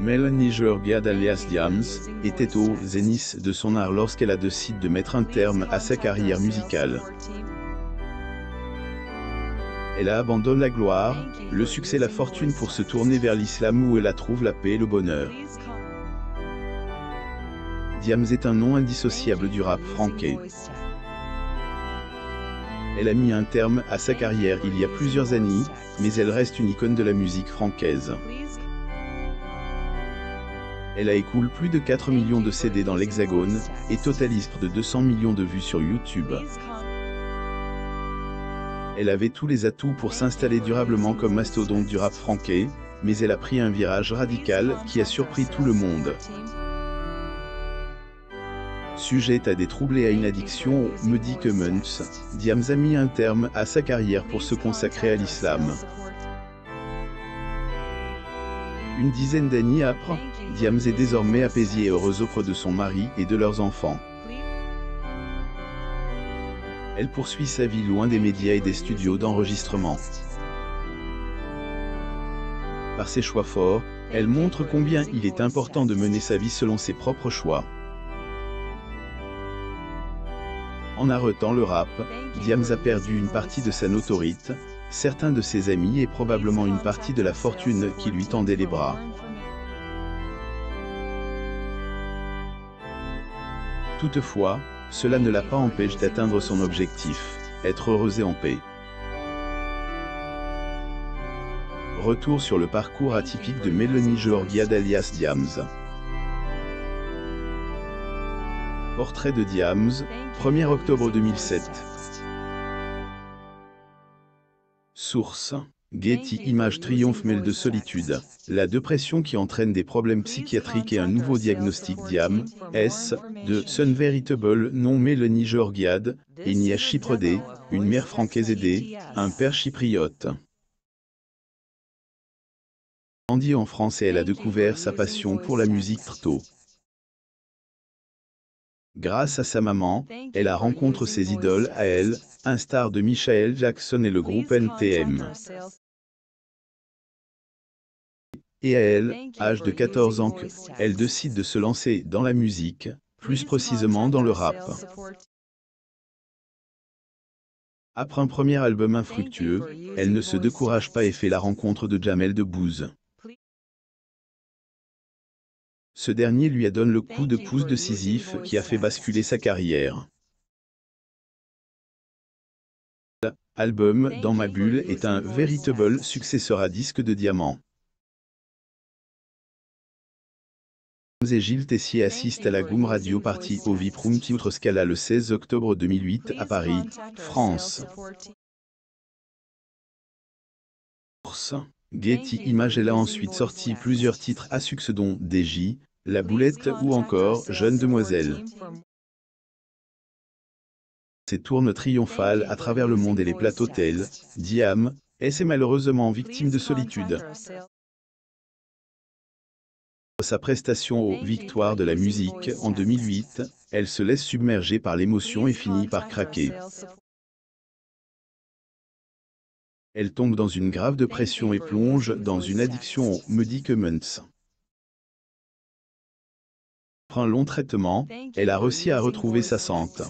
Melanie Georgia alias Diams, était au zénith de son art lorsqu'elle a décidé de mettre un terme à sa carrière musicale. Elle abandonne la gloire, le succès la fortune pour se tourner vers l'islam où elle a trouvé la paix et le bonheur. Diams est un nom indissociable du rap franquet. Elle a mis un terme à sa carrière il y a plusieurs années, mais elle reste une icône de la musique francaise. Elle a écoulé plus de 4 millions de CD dans l'Hexagone et totalise près de 200 millions de vues sur YouTube. Elle avait tous les atouts pour s'installer durablement comme mastodonte du rap franquet, mais elle a pris un virage radical qui a surpris tout le monde. Sujette à des troubles et à une addiction, me dit que Diams a mis un terme à sa carrière pour se consacrer à l'islam. Une dizaine d'années après, Diams est désormais apaisée et heureuse auprès de son mari et de leurs enfants. Elle poursuit sa vie loin des médias et des studios d'enregistrement. Par ses choix forts, elle montre combien il est important de mener sa vie selon ses propres choix. En arrêtant le rap, Diams a perdu une partie de sa notoriété, certains de ses amis et probablement une partie de la fortune qui lui tendait les bras. Toutefois, cela ne la pas empêché d'atteindre son objectif, être heureux et en paix. Retour sur le parcours atypique de Mélanie Georgia d'alias Diams. Portrait de Diams, 1er octobre 2007. Source Getty image triomphe mêle de solitude. La dépression qui entraîne des problèmes psychiatriques et un nouveau diagnostic DIAM, S, de Sun Veritable nom Mélanie Georgiade, n'y a Chypre D, une mère francaise un père chypriote. Andy en France et elle a découvert sa passion pour la musique très tôt. Grâce à sa maman, elle a rencontré ses idoles à elle, un star de Michael Jackson et le groupe NTM. Et à elle, âge de 14 ans, elle décide de se lancer dans la musique, plus précisément dans le rap. Après un premier album infructueux, elle ne se décourage pas et fait la rencontre de Jamel Debbouze. Ce dernier lui a donné le coup de pouce de Sisyphe qui a fait basculer sa carrière. Album Dans ma bulle est un véritable successeur à disque de diamant. et Gilles Tessier assiste à la Goum Radio Party au Viproum Tioutrescala le 16 octobre 2008 à Paris, France. Getty Image elle a ensuite sorti plusieurs titres à succès dont DJ, la Boulette ou encore Jeune Demoiselle. Ses tournes triomphales à travers le monde et les plateaux tels, Diam, est malheureusement victime de solitude. Sa prestation aux Victoires de la musique en 2008, elle se laisse submerger par l'émotion et finit par craquer. Elle tombe dans une grave dépression et plonge dans une addiction aux medicaments. Après un long traitement, elle a réussi à retrouver sa santé.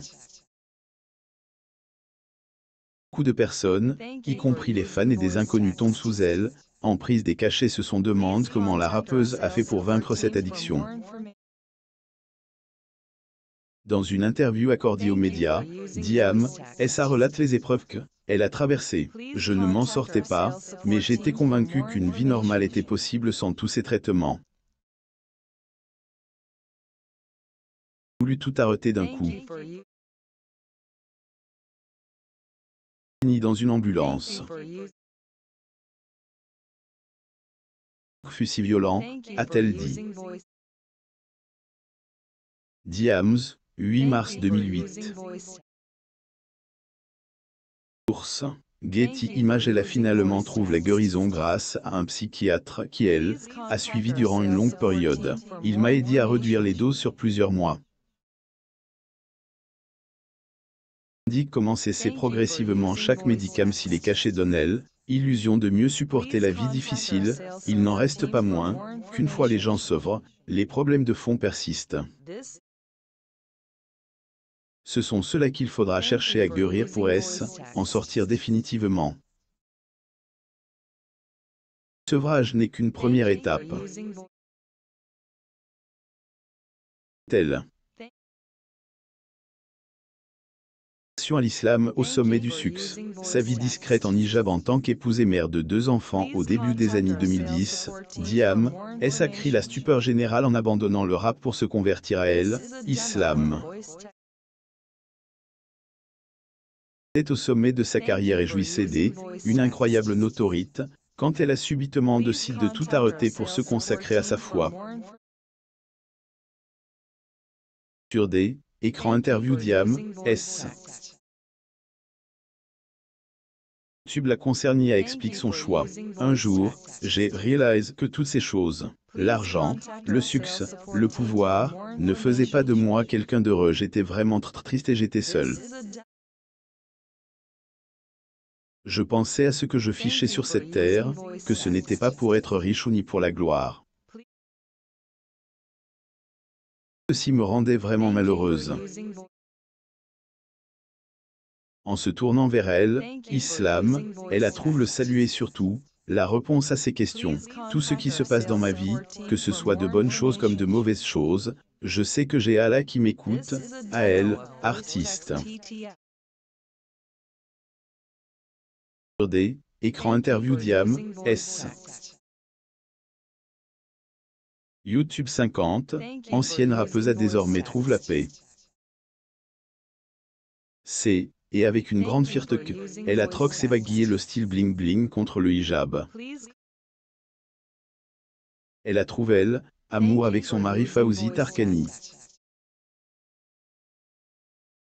Beaucoup de personnes, y compris les fans et des inconnus tombent sous elle, en prise des cachets se sont demandent comment la rappeuse a fait pour vaincre cette addiction. Dans une interview accordée aux médias, Diam, SA relate les épreuves que elle a traversées. Je ne m'en sortais pas, mais j'étais convaincu qu'une vie normale était possible sans tous ces traitements. tout arrêter d'un coup. Ni dans une ambulance. Fut si violent, a-t-elle dit. Diams, 8 mars 2008. Ours, Getty Images elle a finalement trouvé la guérison grâce à un psychiatre qui, elle, a suivi durant une longue période. Il m'a aidé à réduire les doses sur plusieurs mois. indique comment cesser progressivement chaque médicament s'il est caché elle, illusion de mieux supporter la vie difficile, il n'en reste pas moins qu'une fois les gens s'œuvrent, les problèmes de fond persistent. Ce sont ceux-là qu'il faudra chercher à guérir pour s'en en sortir définitivement. Sevrage n'est qu'une première étape. Telle. à l'islam au sommet du succès. Sa vie discrète en hijab en tant qu'épouse et mère de deux enfants au début des années 2010, Diam, est crié la stupeur générale en abandonnant le rap pour se convertir à elle, islam. est au sommet de sa carrière et jouissait d'une une incroyable notorite, quand elle a subitement décidé de tout arrêter pour se consacrer à sa foi. Sur D, écran interview Diam, S. Tube la concernée explique son choix. Un jour, j'ai réalisé que toutes ces choses, l'argent, le succès, le pouvoir, ne faisaient pas de moi quelqu'un d'heureux. J'étais vraiment triste et j'étais seul. Je pensais à ce que je fichais sur cette terre, que ce n'était pas pour être riche ou ni pour la gloire. Ceci me rendait vraiment malheureuse en se tournant vers elle, Islam, elle a trouve le salut et surtout, la réponse à ses questions. Tout ce qui se passe dans ma vie, que ce soit de bonnes choses comme de mauvaises choses, je sais que j'ai Allah qui m'écoute, à elle, artiste. écran interview Diam, S. YouTube 50, ancienne rappeuse désormais trouve la paix. C et avec une grande fierté elle a trox évagué le style bling bling contre le hijab. Elle a trouvé elle, amour avec son mari Fawzi Tarkani.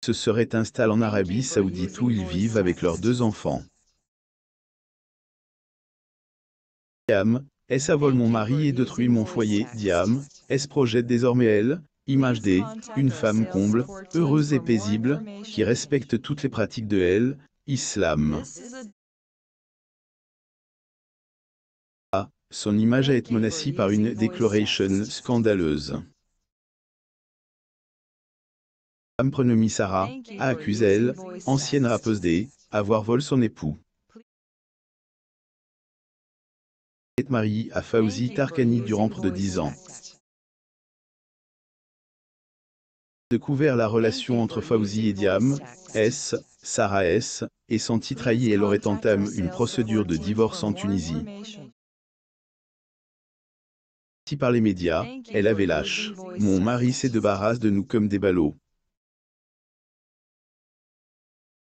Ce serait installé en Arabie Saoudite où ils vivent avec leurs deux enfants. Diam, est-ce vol mon mari et détruit mon foyer Diam, est-ce projette désormais elle Image D, une femme comble, heureuse et paisible, qui respecte toutes les pratiques de elle, Islam. A. Ah, son image a été menacée par une déclaration scandaleuse. Femme Sarah, a accusé elle, ancienne rappeuse D, avoir volé son époux. Est mariée à Fauzi Tarkani durant près de 10 ans. découvert la relation entre Fauzi et Diam, S, Sarah S, et senti trahie elle aurait entamé une procédure de divorce en Tunisie. Si par les médias, elle avait lâche. Mon mari s'est débarrasse de nous comme des ballots.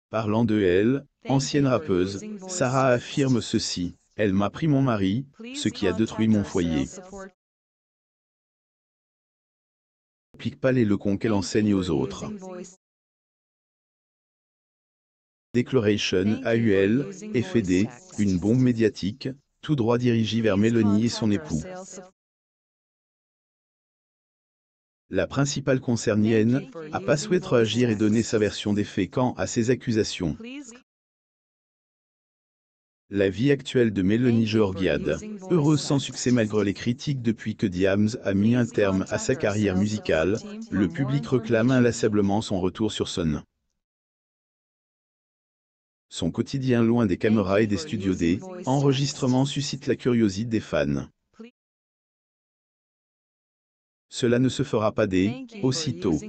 Parlant de elle, ancienne rappeuse, Sarah affirme ceci. Elle m'a pris mon mari, ce qui a détruit mon foyer n'applique pas les leçons qu'elle enseigne aux autres. Declaration AUL, FED, une bombe médiatique, tout droit dirigée vers Mélanie et son époux. La principale concernienne a pas souhaité agir et donner sa version des faits quant à ces accusations. La vie actuelle de Mélanie Georgiade. Heureuse sans succès malgré les critiques depuis que Diams a mis un terme à sa carrière musicale, le public réclame inlassablement son retour sur scène. Son quotidien loin des caméras et des studios des enregistrements suscite la curiosité des fans. Cela ne se fera pas dès, aussitôt.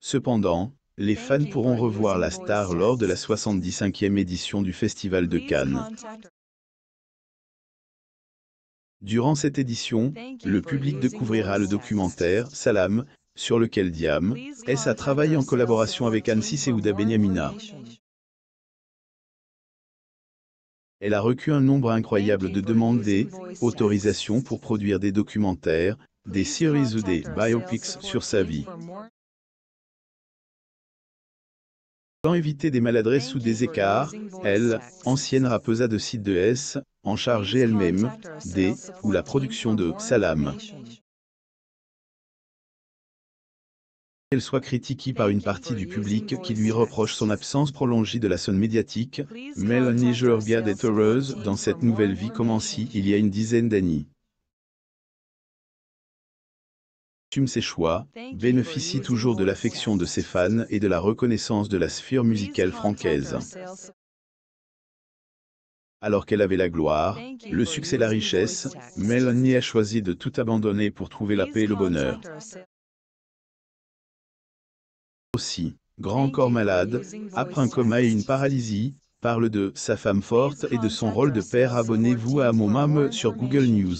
Cependant, les fans pourront revoir la star lors de la 75e édition du Festival de Cannes. Durant cette édition, le public découvrira le documentaire Salam, sur lequel Diam est à travaillé en collaboration avec Annecy Ouda Benyamina. Elle a recu un nombre incroyable de demandes d'autorisation pour produire des documentaires, des séries ou des biopics sur sa vie. éviter des maladresses ou des écarts, elle, ancienne rappeuse de site de S, en charge elle-même, des, ou la production de, Salam. elle soit critiquée par une partie du public qui lui reproche son absence prolongée de la scène médiatique, Melanie Jurgad est heureuse dans cette nouvelle vie commencée il y a une dizaine d'années. ses choix, bénéficie toujours de l'affection de ses fans et de la reconnaissance de la sphère musicale francaise. Alors qu'elle avait la gloire, le succès la richesse, Melanie a choisi de tout abandonner pour trouver la paix et le bonheur. Aussi, grand corps malade, après un coma et une paralysie, parle de sa femme forte et de son rôle de père. Abonnez-vous à mon sur Google News.